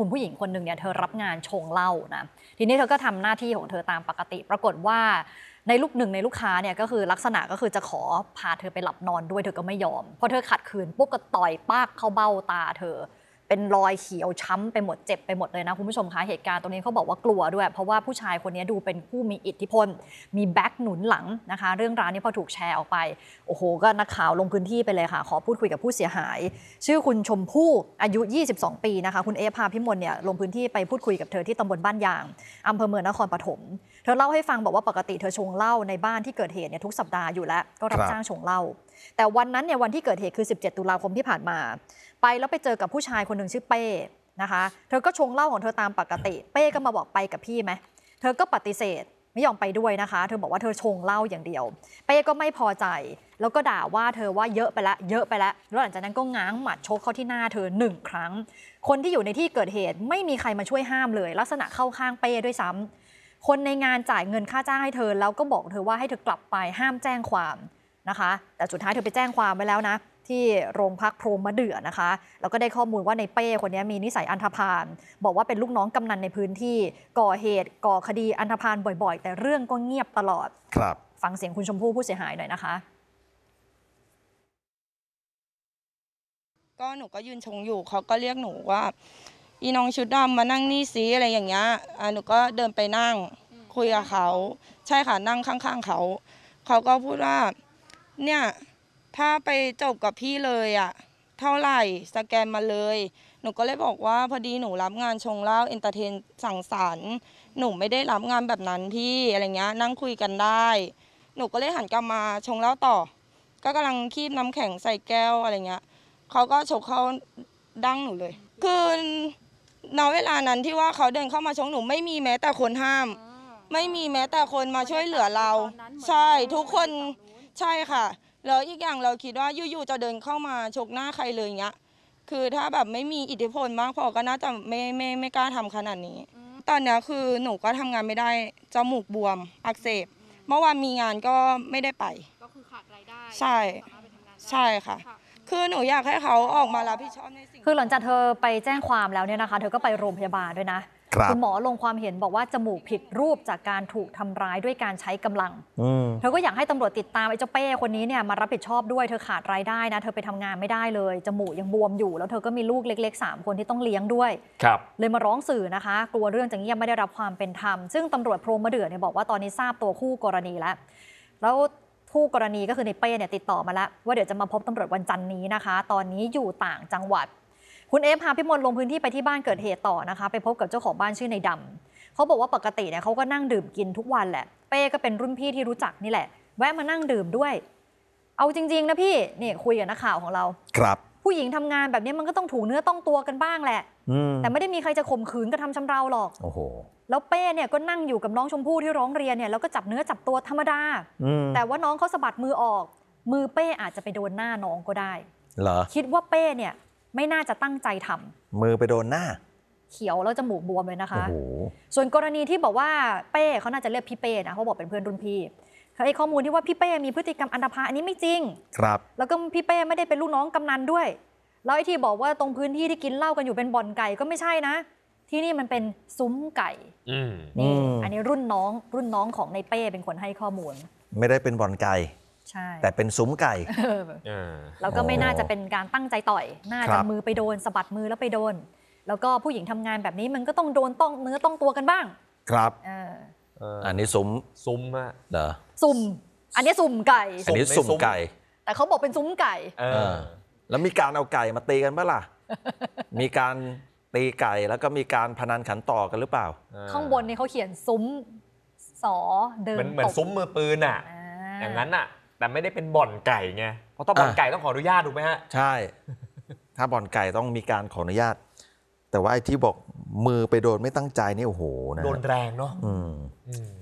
คุณผู้หญิงคนหนึ่งเนี่ยเธอรับงานชงเหล้านะ ทีนี้เธอก็ทำหน้าที่ของเธอตามปกติปรากฏว่าในลูกหนึ่งในลูกค้าเนี่ยก็คือลักษณะก็คือจะขอ พาเธอไปหลับนอนด้วยเธอก็ไม่ยอมพอเธอขัดขืนปุ๊บก็ต่อยปากเข้าเบ้าตาเธอเป็นรอยเขียวช้ำ ไปหมด เจ็บ ไปหมดเลยนะ คุณผู้ชมคะเหตุการณ์ตรงนี้เขาบอกว่ากลัวด้วย เพราะว่าผู้ชายคนนี้ดูเป็นผู้มีอิทธิพล มีแบ็คหนุนหลังนะคะ เรื่องราวนี้พอถูกแชร์ออกไป โอ้โห ก็นักข่าวลงพื้นที่ไปเลยค่ะ ขอพูดคุยกับผู้เสียหาย ชื่อคุณชมพู่อายุ 22 ปีนะคะ คุณเอพาพิมลเนี่ย ลงพื้นที่ไปพูดคุยกับเธอที่ตำบลบ้านยางอำเภอเมืองนครปฐมเธอเล่าให้ฟังบอกว่าปกติเธอชงเหล้าในบ้านที่เกิดเหตุเนี่ยทุกสัปดาห์อยู่แล้วก็รับจ้างชงเหล้าแต่วันนั้นเนี่ยวันที่เกิดเหตุคือ 17 ตุลาคมที่ผ่านมา ไปแล้วไปเจอกับผู้ชายคนหนึ่งชื่อเป้นะคะ เธอก็ชงเหล้าของเธอตามปกติเป้ก็มาบอกไปกับพี่ไหมเธอก็ปฏิเสธไม่ยอมไปด้วยนะคะ เธอบอกว่าเธอชงเหล้าอย่างเดียว เป้ก็ไม่พอใจ แล้วก็ด่าว่าเธอว่าเยอะไปละเยอะไปละแล้ว หลังจากนั้นก็ง้างหมัดชกเข้าที่หน้าเธอหนึ่งครั้ง คนที่อยู่ในที่เกิดเหตุไม่มีใครมาช่วยห้ามเลย ลักษณะเข้าข้างเป้ด้วยซ้ำคนในงานจ่ายเงินค่าจ้างให้เธอ แล้วก็บอกเธอว่าให้เธอกลับไปห้ามแจ้งความนะคะ แต่สุดท้ายเธอไปแจ้งความไว้แล้วนะ ที่โรงพักโพรมมะเดื่อนะคะแล้วก็ได้ข้อมูลว่าในเป้คนนี้มีนิสัยอันธพาลบอกว่าเป็นลูกน้องกำนัน ในพื้นที่ก่อเหตุก่อคดีอันธพาลบ่อย ๆ แต่เรื่องก็เงียบตลอดครับฟังเสียงคุณชมพู่ผู้เสียหายหน่อยนะคะก็หนูก็ยืนชงอยู่เขาก็เรียกหนูว่าอีน้องชุดดำมานั่งนี่สีอะไรอย่างเงี้ยอ่ะหนูก็เดินไปนั่งคุยกับเขา ใช่ค่ะนั่งข้าง ๆเขา เขาก็พูดว่าเนี่ยถ้าไปจบกับพี่เลยอ่ะเท่าไหร่สแกนมาเลย หนูก็เลยบอกว่าพอดีหนูรับงานชงเหล้าเอนเตอร์เทนสังสรรหนูไม่ได้รับงานแบบนั้นพี่อะไรเงี้ยนั่งคุยกันได้ หนูก็เลยหันกลับมาชงเหล้าต่อ ก็กำลังคีบน้ำแข็งใส่แก้วอะไรเงี้ยเขาก็ฉกเข้าดั้งหนูเลยคือณเวลานั้นที่ว่าเขาเดินเข้ามาชกหนูไม่มีแม้แต่คนห้าม ไม่มีแม้แต่คนมาช่วยเหลือเรา ใช่ทุกคนใช่ค่ะแล้วอีกอย่างเราคิดว่าอยู่ๆจะเดินเข้ามาชกหน้าใครเลยอย่างเงี้ย คือถ้าแบบไม่มีอิทธิพลมากพอก็น่าจะไม่ไม่ไม่กล้าทำขนาดนี้ตอนนี้คือหนูก็ทำงานไม่ได้จมูกบวม อักเสบ เมื่อวานมีงานก็ไม่ได้ไปก็คือขาดรายได้ใช่ ใช่ค่ะคือ หนูอยากให้เขาออกมารับผิดชอบในสิ่ง คือหลังจากเธอไปแจ้งความแล้วเนี่ยนะคะ เธอก็ไปโรงพยาบาลด้วยนะครับคุณหมอลงความเห็นบอกว่าจมูกผิดรูปจากการถูกทำร้ายด้วยการใช้กำลัง เธอก็อยากให้ตำรวจติดตามไอ้เจ้าเป้คนนี้เนี่ยมารับผิดชอบด้วย เธอขาดรายได้นะ เธอไปทำงานไม่ได้เลยจมูกยังบวมอยู่แล้วเธอก็มีลูกเล็ก ๆ 3 คนที่ต้องเลี้ยงด้วย ครับ เลยมาร้องสื่อนะคะ กลัวเรื่องจะเงียบไม่ได้รับความเป็นธรรมซึ่งตำรวจโพรมมาเดืออเนี่ยบอกว่าตอนนี้ทราบตัวคู่กรณีแล้ว แล้วคู่กรณีก็คือในเป้เนี่ยติดต่อมาแล้วว่าเดี๋ยวจะมาพบตำรวจวันจันนี้นะคะ ตอนนี้อยู่ต่างจังหวัด คุณเอฟพาพิมลลงพื้นที่ไปที่บ้านเกิดเหตุต่อนะคะ ไปพบกับเจ้าของบ้านชื่อในดำเขาบอกว่าปกติเนี่ยเขาก็นั่งดื่มกินทุกวันแหละเป้ก็เป็นรุ่นพี่ที่รู้จักนี่แหละแวะมานั่งดื่มด้วย เอาจริง ๆนะพี่นี่คุยกับนักข่าวของเราครับผู้หญิงทำงานแบบนี้มันก็ต้องถูเนื้อต้องตัวกันบ้างแหละแต่ไม่ได้มีใครจะข่มขืนกระทาชำเราหรอก โอ้โหแล้วเป้เนี่ยก็นั่งอยู่กับน้องชมพู่ที่ร้องเรียนเนี่ยแล้วก็จับเนื้อจับตัวธรรมดาแต่ว่าน้องเขาสะบัดมือออก มือเป้อาจจะไปโดนหน้าน้องก็ได้เหรอคิดว่าเป้เนี่ยไม่น่าจะตั้งใจทำ มือไปโดนหน้าเขียวแล้วจมูกบวมเลยนะคะ ส่วนกรณีที่บอกว่าเป้เขาน่าจะเรียกพี่เป้นะเขาบอกเป็นเพื่อนรุ่นพี่ไอ้ข้อมูลที่ว่าพี่เป้มีพฤติกรรมอันธพาอันนี้ไม่จริง ครับ แล้วก็พี่เป้ไม่ได้เป็นลูกน้องกำนันด้วย แล้วไอ้ที่บอกว่าตรงพื้นที่ที่กินเหล้ากันอยู่เป็นบ่อนไก่ก็ไม่ใช่นะ ที่นี่มันเป็นซุ้มไก่นี่อันนี้รุ่นน้องรุ่นน้องของในเป้เป็นคนให้ข้อมูล ไม่ได้เป็นบ่อนไก่ใช่แต่เป็นซุ้มไก่แล้วก็ไม่น่าจะเป็นการตั้งใจต่อยน่าจะมือไปโดนสะบัดมือแล้วไปโดนแล้วก็ผู้หญิงทำงานแบบนี้มันก็ต้องโดนต้องเนื้อต้องตัวกันบ้าง ครับอันนี้ซุ้ม ซุ้มอะเหรอซุ่มอันนี้ซุ่มไก่ อันนีุ้่มซุ้มไก่ แต่เขาบอกเป็นซุ้มไก่แล้วมีการเอาไก่มาตีกันบ้างล่ะ มีการตีไก่ แล้วก็มีการพนันขันต่อกันหรือเปล่าข้างบนนี่เขาเขียนซุ้มสอเดินเหมือนเหมือนซุ้มมือปืนอ่ะอย่างนั้นอ่ะแต่ไม่ได้เป็นบ่อนไก่ไงเพราะต้องบ่อนไก่ต้องขออนุญาตถูกไหมฮะ ใช่ ถ้าบ่อนไก่ต้องมีการขออนุญาตแต่ว่าไอ้ที่บอกมือไปโดนไม่ตั้งใจนี่โอ้โหนะโดนแรงเนาะอืม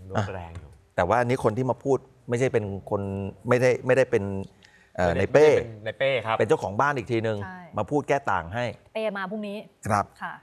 โดนแรงอยู่แต่ว่าอันนี้คนที่มาพูดไม่ใช่เป็นคนไม่ได้ไม่ได้เป็นในเป้ในเป้ครับ เป็นเจ้าของบ้านอีกทีนึง มาพูดแก้ต่างให้เปมาพรุ่งนี้ครับค่ะ